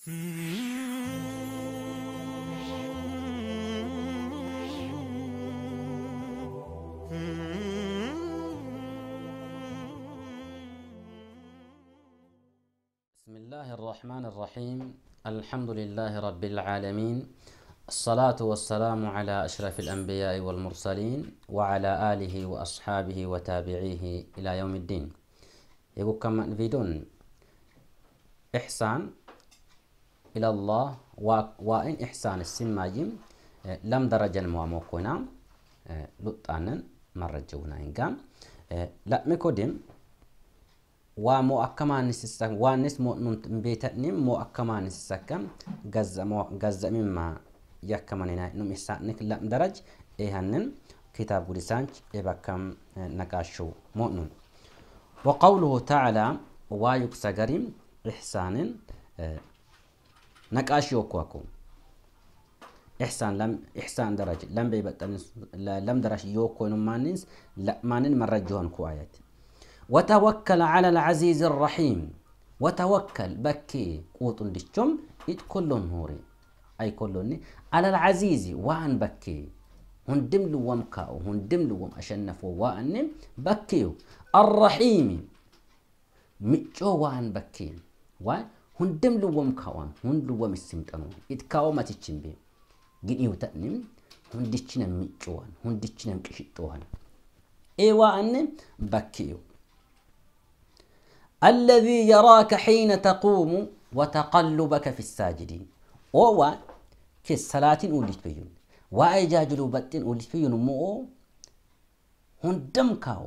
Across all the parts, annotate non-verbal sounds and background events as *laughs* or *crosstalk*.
بسم الله الرحمن الرحيم الحمد لله رب العالمين الصلاة والسلام على أشرف الأنبياء والمرسلين وعلى آله وأصحابه وتابعيه إلى يوم الدين يقول كما نفيدون إحسان إلى الله وإن إحسان السماجم لم درجة مواموكونا لطانا مرجونا جونا إنقام لا مكودم ومؤكمان نسسكم وانس مؤمن بيتنم مؤكما نسسكم غزة مو جز مما يكمان هنا نم إحسانك لم درج إيهنن كتاب لسانج إبكم نقاشو مؤمن وقوله تعالى وايكسغريم إحسان نقاش يوكواكم إحسان لم إحسان درج لم بيبتن لم درج يوكون مانس لا مانن مرجون كوايت وتوكل على العزيز الرحيم وتوكل بكي قوت للشم إت كلهم هوري أي كلني على العزيز وان بكي هندم لوم كاو هندم لوم أشنفوا وان بكيو الرحيم متشو وان بكي وان هندم لوم كوان ሁን ልወም ስምጠኑ ይትካወም አትችን ቤ ግን ይውተንም هندشين ምጭዋን هندشين ቅሽጥዋን ايوا ان بكيو الذي يراك حين تقوم وتقلبك في الساجدين أو كالصلاة أوليت بيون وأجاجلو باتين أوليت بيون مو هندم كاو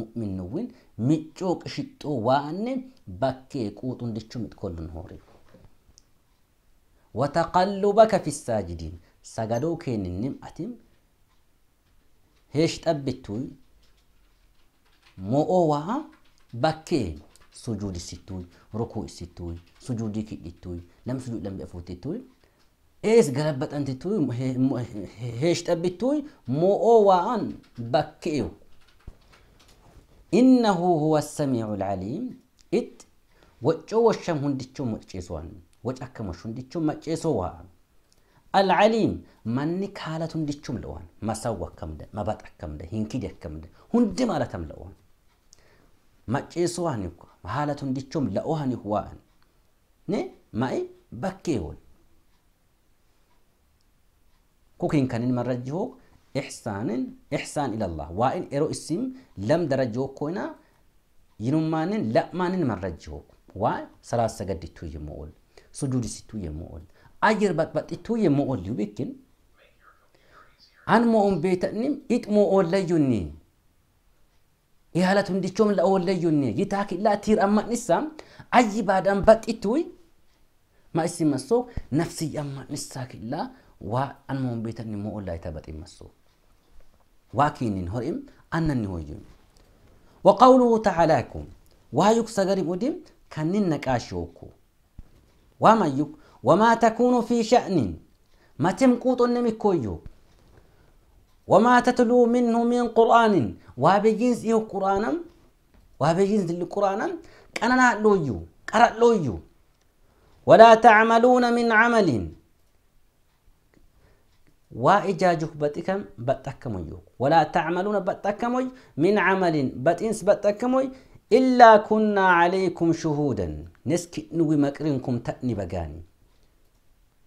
مؤمن نوين ميتشوك شتو وانن بكي كوتون دي شمت كل نهوري وتقلبك في الساجدين سجدو كين النم أتم هش تبتوي مو بكي سجود ستوي ركوع ستوي سجود كيتوي لم سجود لم يفوتتوي إيس قلبت أنت توي هيش تبتوي مو بكيو إنه هو السميع العليم itti waccoo washaan hundichuu maceessuwaan waca akka mashundichuu maceessuwaa alcaliim manni kaalat hundichum la'waan masawu akkamda mabax akkamda hinkidi akkamda hundi maalatam la'waan maceessuwaan haalat hundichum la'waan waan ne ma'i bakkeewwan kukin kanin marrajjihoo ixsaanin ixsaan ilallah waa in eroo isim lam darajjoo koinaa Yiruu maalin laa maalin maajarra waa saraasaa gaddittuu yommuu oolu. Sudursiittuu yommuu oolu. Ayiruu baqaqittuu yommuu oolu yoo ta'u, an mo'uun beekta inni itti mo'uun layyu inni yaala hundichuun itti mo'uun layyu inni gitaa keellaa tiiraan maxxisa. Ayyi baaduu maxxisa ma i siin maso nafsiyyaan maxxisa waa an mo'uun beekta inni i mo'uun layyi ta'e maxxisan Waa keenan horiin ani ani hojiin. وقوله تعالىكم وهايك سجري مديم كننك أشوكو وما يك وما تكون في شأن ما تمقوط النمكويو وما تتلو منه من قرآن وابجنز إيه قرآنا وابجنز القرآن كان لا لويو كرأ لويو ولا تعملون من عمل وإجا جهبتكم بتكمي ولا تعملون بتكمي من عمل بتنس بتكمي إلا كنا عليكم شهودا نسكي نوي مكرنكم تأني بقاني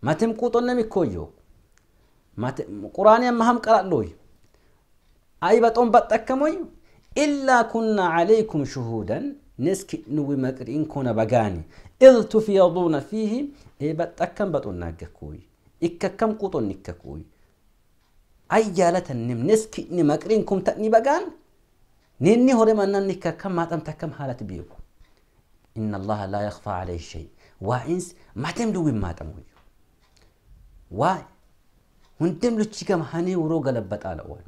ما تمقوطن مكويو ما ت... قرآن مهم قرألوي أي بتون بتكمي إلا كنا عليكم شهودا نسكي نوي مكرنكم بقاني إذ تفيضون فيه إيه بتكم بتون ناقكوي إككم قوطن نككوي ay jaalatan nimnes ki'ni maqriin kum ta'ni bagaan ninni hore mannan nikka kam maaxam takkam haalati beeku inna allaha laa yakfaa alayhi shay waa ins matem duwin maaxamuyyu waa hundem luchi gam hanee wuroo galabbaxaa la'uwan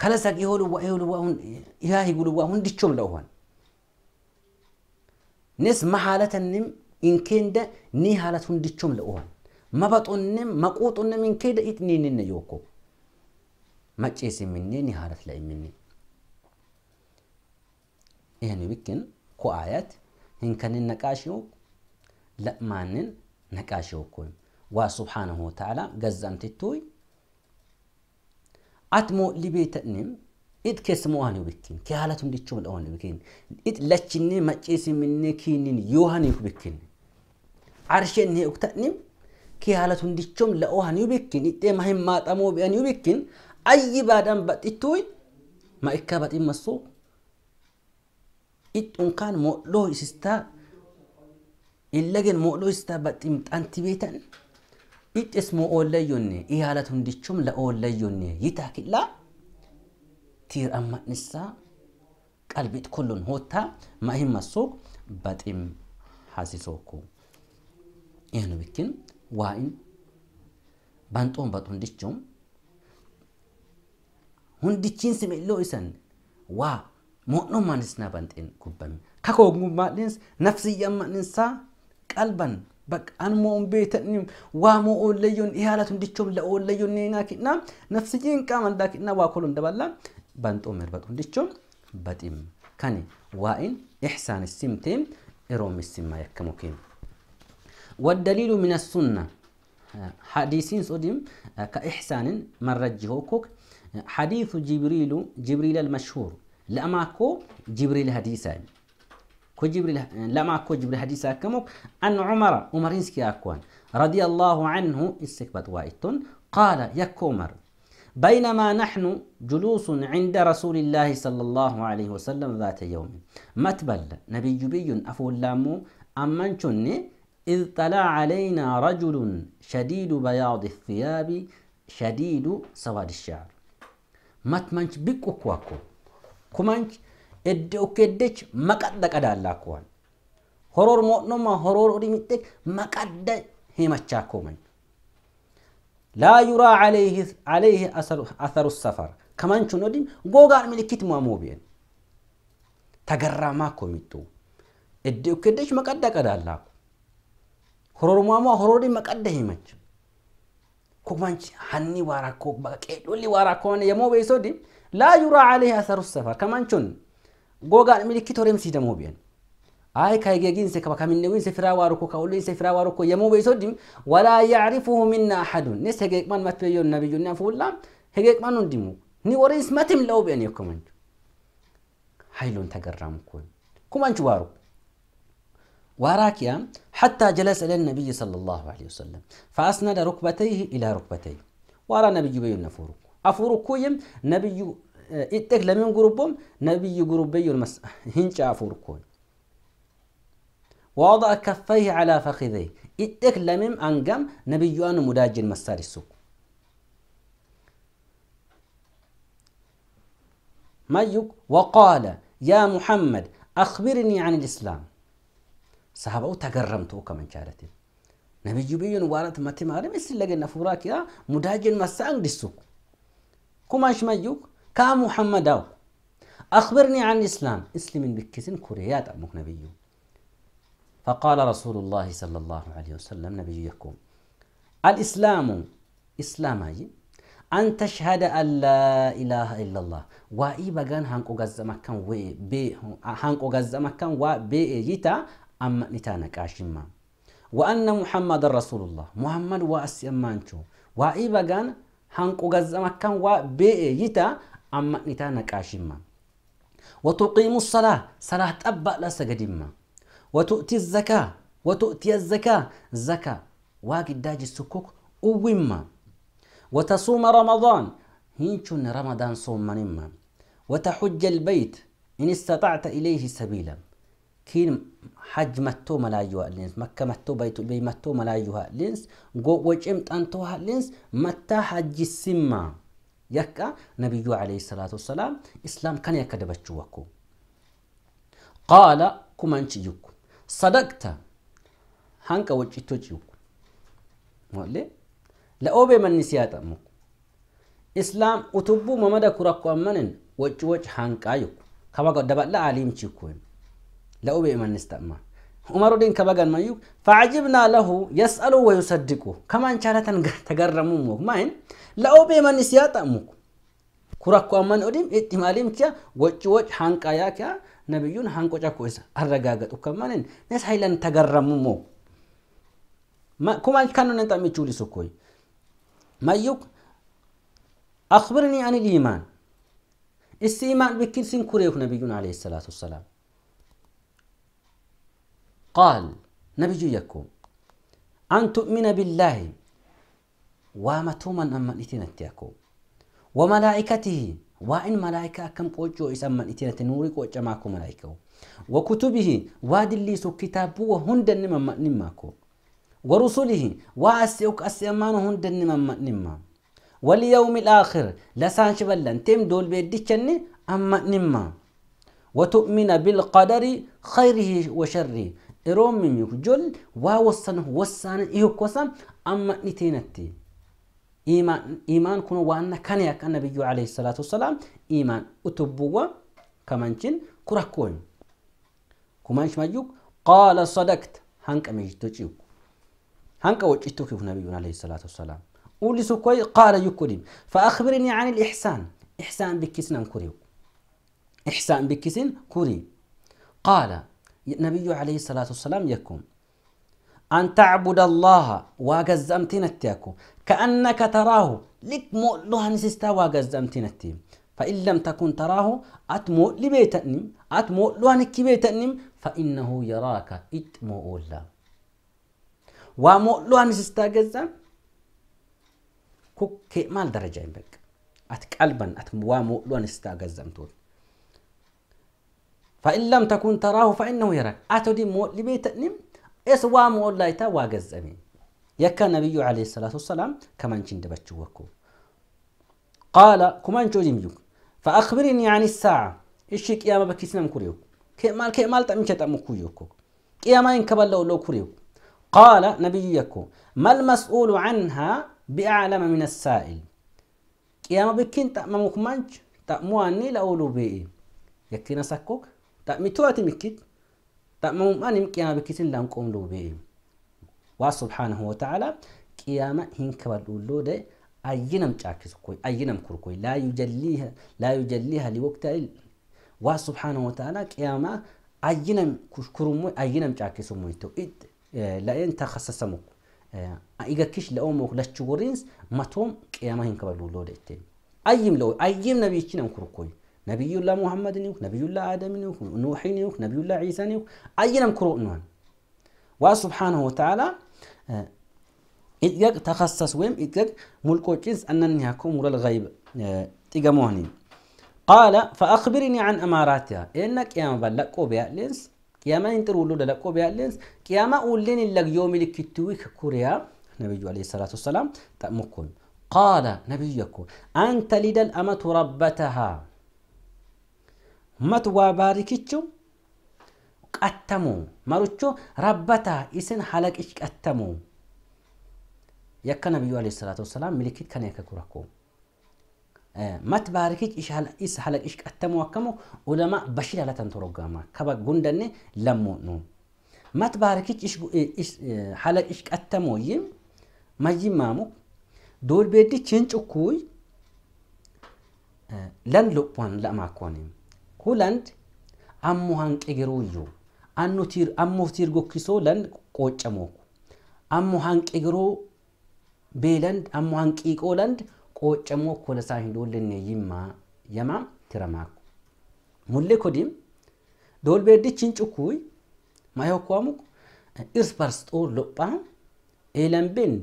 kala saqii hooluwa eoluwa ihaa higuluwa hundichom la'uwan nis ma haalatannim inkeenda ni haalat hundichom la'uwan mabaxonnem maquuxonnem inkeeda itniininne yookkobu መጬስ የምኔን ሀረት ላይ የምኔ ይህን ብክን ኩአያት ሂንከንን ነቃሽው ለማንን ነቃሽው ኮይ ዋ ስብሓንሁ ተዓላ ገዛምትቶይ አትሞ ሊቤተንም ኢት ከስሞዋን ይብክን ከሃላት እንዲቸው ለኦን ይብክን ኢት ለችኒ መጪስ ምን ኪኒን ዮሃን ይብክን አርሸን ይክተንም ከሃላት እንዲቸው ለኦሃን ይብክን ኢት ማህማጣሞ ቢያን ይብክን ayi baadan badhittuy ma ikka badhin massu ittunkaan modhoo isistaa illagen modhoo isistaa badhin xanti beetan ittes mo oollayyonne i haalat hundichum la oollayyonne yitaa killa tiir ammadhissaa qalbit kullun hoottaa ma hin massuuk baxim hasisookku ihnu bikkin waa'in banxoon baxundichum hundichiinsi milloo isan waa mo'numaanis na banxeen gubban kakoo gubbaadhins nafsiyyammaninsaa qalban baqaan mo'on beetanii waa mo'oon layyoon ihaala tundichoom la'oon layyoon neenaa kidnaa nafsiyyiin qaaman daa kidnaa waa kolon daballaa banxoo mirba tundichoom baxim kani waa'in ihsaanis simteen iroomis simmaa yakkamu keenya. والدليل من السنة حديثين صديم كإحسان مرجه كوك حديث جبريل جبريل المشهور لأماكو جبريل حديثا كو جبريل لأماكو جبريل حديثا كمك أن عمر عمرينسكي أكوان رضي الله عنه استكبت وايتون قال يا كومر بينما نحن جلوس عند رسول الله صلى الله عليه وسلم ذات يوم متبل نبي جبي أفو اللامو أمن إذ طلع علينا رجل شديد بياض الثياب شديد سواد الشعر matmanchi biqqukku akko kumanchi edde okkeddechi maqadda qadaallakku waan horor horoor horor odhimitte maqadda himachakko man laa yuraa alayhi atharu safar kamanchun odhin googaan milikit muamuu bi'en tagarraamaakko mittu edde okkeddechi maqadda qadaallakku horor muamoo horori maqadda himacha komanchi hanni waarakoo qeedholli waarakoo yommuu beeksodi laa yuraa calee asaru safar kamanchun gogaan milikit horemsi damoo bi'an. ay kaygeeginse kaba kaminnewiinse firaa waaruko ka olliinse firaa waaruko yommuu beeksodi walaa yacrifuhu minna axadun nis hegeeqman matbeeyoon nabiyyunni afuulla hegeeqman hundimu ni wariis matim la'u bi'an yakkomanchu hayloon tagarraamu kun kumanchu waaruko وراكيا حتى جلس إلى النبي صلى الله عليه وسلم فأسند ركبتيه إلى ركبتيه ورا نبي بين نفورك أفوركويم نبي آه، إتك لمن قربهم نبي قربي المس *laughs* هنش أفوركوي ووضع كفيه على فخذيه إتك لمن أنقم نبي أن مداج المسار السوق مايوك وقال يا محمد أخبرني عن الإسلام صحابه تغرمتو كما جارتين نبي جبين وارد متي مالي مثل لجن فورا كيا مداجن مسان دسوك كماش مجوك كا محمداو أخبرني عن الإسلام اسلم بكسن كريات أمك نبيو فقال رسول الله صلى الله عليه وسلم نبي يكون الإسلام إسلام هاي أن تشهد أن لا إله إلا الله وإي بغان هنكو غزة مكان وي بي هنكو غزة مكان بي إيجيتا أما نتانا كاشما وأن محمد رسول الله محمد وأس يمانشو وإيبا كان هنكو غزما كان وبي يتا أما نتانا كاشما وتقيم الصلاة صلاة أبا لا سجدما وتؤتي الزكاة وتؤتي الزكاة زكاة واجد داج السكوك أوما وتصوم رمضان هينشن رمضان صوم منما وتحج البيت إن استطعت إليه سبيلا ኪን ሓጅ መቶ መላዩሃ ሊንስ መከ መቶ በይቱልቤይ መቶ መላዩሃ ሌንስ ጎወጭም ጠንቶሃ ሊንስ መታ ሓጅ ሲማ የካ ነቢዩ ዓለይሂ ሰላቱ ወሰላም እስላም ከነ የከ ደበችው ወኩ ኩመንች እዩኩ ሰደቅተ ሃንቀ ወጭቶች ጭዩኩ ሞሌ ለኦቤ መኒስ ያጠሙኩ እስላም ኡቱቡ መመደ ኩረኩ አመንን ወጭ ወጭ ሃንቃ ይኩ ከባ ደበላ አሊምች ይኩ لأوبي من نستأمى عمر الدين كبغان مايو فعجبنا له يسأل ويصدق كما ان شاء تغرمو مو ماين لأوبي من نسياتمو كوراكو أمان أديم إتماليم كيا وجه وجه هانكا يا كيا نبيون هانكو جا كويسا الرقاقة وكمانين ناس هايلان تغرمو مو ما كمان كانوا نتامي تشولي سكوي مايوك أخبرني عن الإيمان السيمان بكل سنكوريك نبيون عليه الصلاة والسلام قال نبي نبيجيكم أن تؤمن بالله وما تومن أمن إتنتيكم وملائكته وإن ملائكة كم قوجو إسمن إتنت نوري قوجة معكم ملائكة وكتبه واد اللي سو كتابه وهند نمم نماكو ورسله وأسيوك أسيمان هند نمم نمم واليوم الآخر لسان شبلن تم دول بيدكن أما نمم وتؤمن بالقدر خيره وشره إرومي يوك جل ووصنه وصان إيوك وصان أما نتينتي إيمان إيمان كنا وأن كان يك النبي عليه الصلاة والسلام إيمان أتبوا كمانشين كركون كمانش ماجوك قال صدقت هنك أمجتوك هنك وجتوك النبي عليه الصلاة والسلام قولي سكوي قال يكرم فأخبرني عن الإحسان إحسان بكسن كريو إحسان بكسن كريم قال نبي عليه الصلاة والسلام يكون أن تعبد الله واجزمتين التيكو كأنك تراه لك مؤلها نسيستا واجزمتين التيم فإن لم تكن تراه أتمو لبيتنم أتمو لوانك بيتنم فإنه يراك إتمو أولا ومؤلها لوان سيستا جزم كوك مال درجة بك أتك قلبا أتمو ومو لوان سيستا فإن لم تكن تراه فإنه يراك أتدي مول لبيت نم إسوا مول لايتا واجز أمين يكا النبي عليه الصلاة والسلام كمان جند بتشوكو قال كمان جوزي ميوك فأخبرني عن الساعة إيش ما بكيسنا مكوريو كمال كمال تأمين تأمكو كي قيامة ينكبل لو لو كوريو قال نبي يكو ما المسؤول عنها بأعلم من السائل ما بكين تأمكو منج تأمواني لأولو بي يكينا سكوك تأمتواتي مكيت تأمم أني مكيانا بكيتين لام قوم لو بيهم وسبحانه وتعالى قيامة هنك والولو ده أينم تأكس كوي أينم كور كوي لا يجليها لا يجليها لوقتها وسبحانه وتعالى قيامة أينم كشكرمو أينم تأكسو مويتو إد لأن تخصصمو إيجاكيش لأمك لشجورينز متهم قيامة هنك والولو ده أيم لو أيم نبيتشين أم كور كوي نبي الله محمد نيوك نبي الله آدم نيوك نوح نيوك نبي الله عيسى نيوك أينم كرو نوان وسبحانه وتعالى إتجاك تخصص ويم إتجاك ملكو جنس أنني هكو مول الغيب تيجموني قال فأخبرني عن أماراتها إنك يا مبلغ بيا لينس قيامة انتر ولو دلقو بيا لينس قيامة أولين اللي يوم اللي كتويك كوريا نبي عليه الصلاة والسلام تأمكم قال نبي يكون أنت لدى الأمة ربتها ummata waa baarikichu qattamu marucho rabbata isin halaqish qattamu yakka nabiyyu alayhi salatu wassalam milikit kana yakka kurakko mat baarikic is halaqish qattamu akkamu ulama bashir alatan torogama kaba gundanne lammo nu mat baarikic is halaqish qattamu yim majjimamu dolbeddi cincukuy lan lopwan lama akkonim ሁላንድ አሙ ሃንቄገሮዩ አንኑቲር ቲር ጎኪሶ ለንድ ቆጨሞኩ አሙ ሃንቄገሮ ቤለንድ አሙ ሃንቂቆ ለንድ ቆጨሞኩ ለሳ ሂንዶልኔ ይማ የማ ቲረማኩ ሙሌ ኮዲም ዶልቤድችን ጭኩይ ማይሆኳሙኩ እርስ በርስ ጦር ሎጳ ኤለምቤን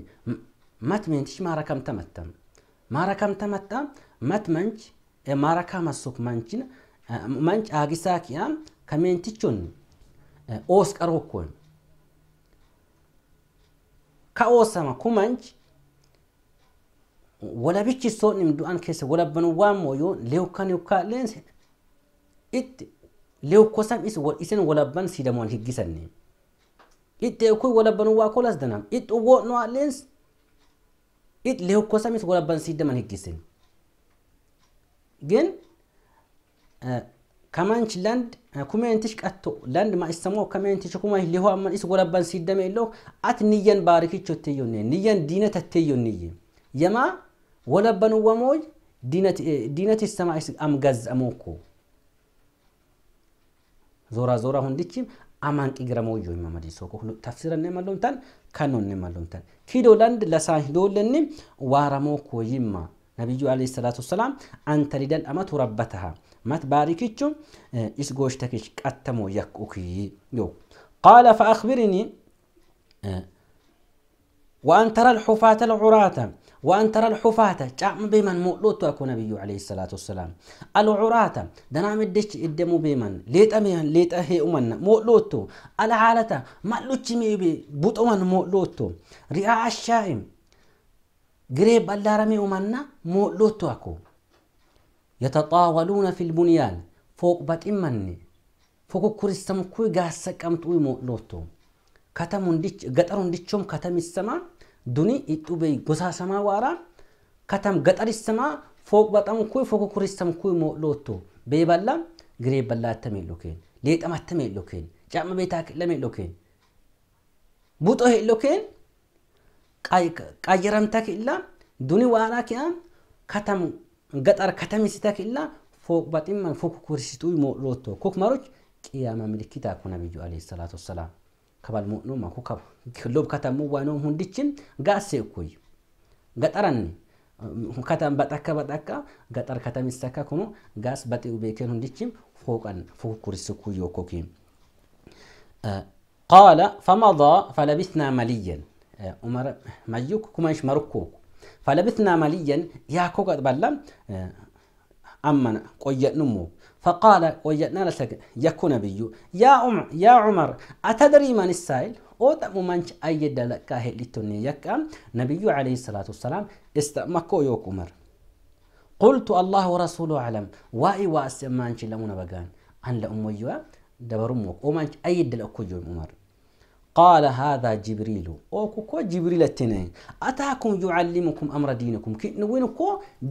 ማትሜንትሽ ማረከም ተመተም ማረከም ተመታ ማትመንች ማረካ ማሶክ ማንችን Manchi aagisaa ki'am kameentichun eh, oos qarokkoon ka oosama kumanch walabichi soodhim du'an keessa walabban waan mooyoo lewkan yookaan leense itti lewkosam is isin walabban sidamoon higgisanne itti ekuu walabban waa kolas danam itti woodnoo alleens itti lewkosam is walabban sidaman higgisen ግን ከማንች ላንድ ኩሜንትሽ ቀቶ ላንድ ማይሰሞ ከሜንትሽ ኩማይ ሊሆ አመን ኢስ ጎረባን ሲደመ ይለው አት ንየን ባሪክቾ ነ ንየን ዲነት ተዮነ የማ ወለበኑ ወሞይ ዲነት ዲነት ይስማይስ አምጋዝ አሞኮ ዞራ ዞራ ሁንዲችም አማንቂ ይዮ ይማመዲ ሶኮ ሁሉ ተፍሲረን ማለንታን ካኖን ማለንታን ኪዶ ላንድ ለሳህ ዶለኒ ዋራሞኮ ይማ ነብዩ አለይሂ ሰላቱ ሰላም አንተ ሊደል አመቱ ረበተሃ مات باريكيتشو إس غوشتكيش قتمو أوكي يو قال فأخبرني وأن ترى الحفاة العراة وأن ترى الحفاة جام بمن مؤلوت أكو نبي عليه الصلاة والسلام العراة دنام الدش إدمو بمن ليت أمين ليت أهي أمن مؤلوتو العالة مألوتش ميبي بوت أمن مؤلوتو رئاء الشائم قريب اللارمي أمنا مؤلوتو أكو የተጣወሉነ ፊል ቡንያን ፎቅ በጢመኒ ፉኩኩር ሰምኩይ ጋሰ ቀምጡ ሞሎቶ ገጠሩ እንዲቾም ከተም ይሰማ ዱኒ ኢጡበይ ጎሳ ሰማ ዋራ ከተም ገጠር ይሰማ ፎቅ በጠምኩይ ፉኩኩር ሰምኩይ ሞሎቶ ቤበላ ግሬ በላተም የሎኬን ሌጠማተም የሎኬን ጫማ ቤታ ክለም የሎኬን ቡጦ ሄሎኬን ቀየረምታ ክላ ዱኒ ዋራ ኪያ ከተም ገጠር ከተም ሲተክላ በጢማን ፎክ ኩርሲቱ ሞሎቶ ማሮች ቅያማ ምልክት አኩነ ብዩ አለ ሰላት ወሰላም ከባል ሞኖ ማኩከብ ሎብ ከተሙ ዋኖም ሁንድችን ጋሴ እኩይ ገጠረን ከተም በጠካ በጠካ ገጠር ከተም ሲተካ ኩኑ ጋስ በጢው ቤኬን ሁንድችም ፎቀን ፎክ ኩርሲ ኩዮ ኮኪም قال فمضى فلبثنا مليا عمر مجيك كماش مركوك ፈለብትና መልየን ያኮ ቀጥበላም አመነ ቆየዕንሞ ፈቃለ ቆየዕና ለሰግ የኩ ነብዩ ያ ዑመር አተድሪ መን ሳይል ኦጠሙ መንች አየዳ ለቃ የቃ ነቢዩ ዓለይሂ ሰላቱ ወሰላም እስተመኮ ዮክ ዑመር ቁልቱ አላህ ወረሱሉ አለም ዋኢ ዋአስማንች ለሙነ በጋን አንለ እሞየዋ ደበሩሞ ኦማንች አየድለ እኮጆም ዑመር ቃለ ሃዛ ጅብሪሉ ኦ ኩኮ ጅብሪለትነ አታኩም ዩዓሊሙኩም አምረ ዲንኩም ኪንውን እኮ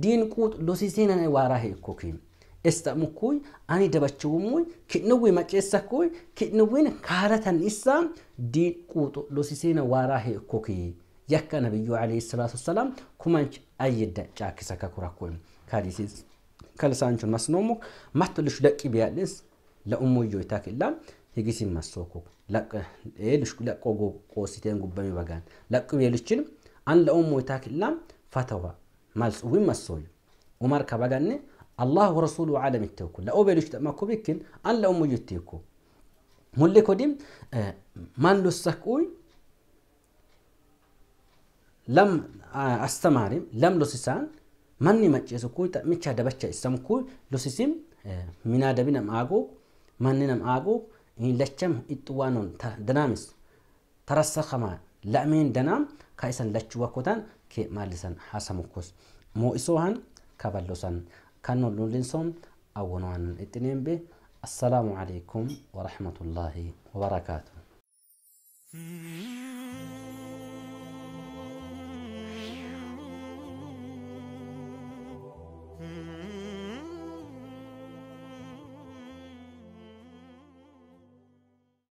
ዲን ቁጥ ዶሲሴነነ ዋራሄ እኮኪ እስተሙኩይ አኒ ደበችውሙይ ኪንዊ መጨሰኩይ ኪንውን ካረተን እሳ ዲን ቁጡ ዶሲሴነ ዋራሄ እኮኪ yakka nabiyyu alayhi salaatu wassalaam kumanch ayyidda caakkisa ka kura kun kaadisiis kalsaanchun masnoomuk mattu lishu daqqi biyaadhis la ummuyyoytaak illaan higisin masoko laqqo qoositeen gubbame bagaan laqqu yeelichin an la'oon mooyitaa killaan fatawa mals uwin masoy umar ka baganne wa rasulu alam itteeku la'oo beelichu dhammakko bikkin an la moyyu itteeku mulle kodim man lossakuuy lam astamaari lam losisaan manni macceesu kuuy xa'micha dabacha isam kuuy losisim minaa dabi nam aagoo manni nam aagoo إن لشم إتوانون دنامس ترسخما لأمين دنام كايسن لشوا كوتان كي مالسان حسمكوس مو إسوهن كبلوسن كانوا لولنسون أونوان الاتنين به السلام عليكم ورحمة الله وبركاته hmm.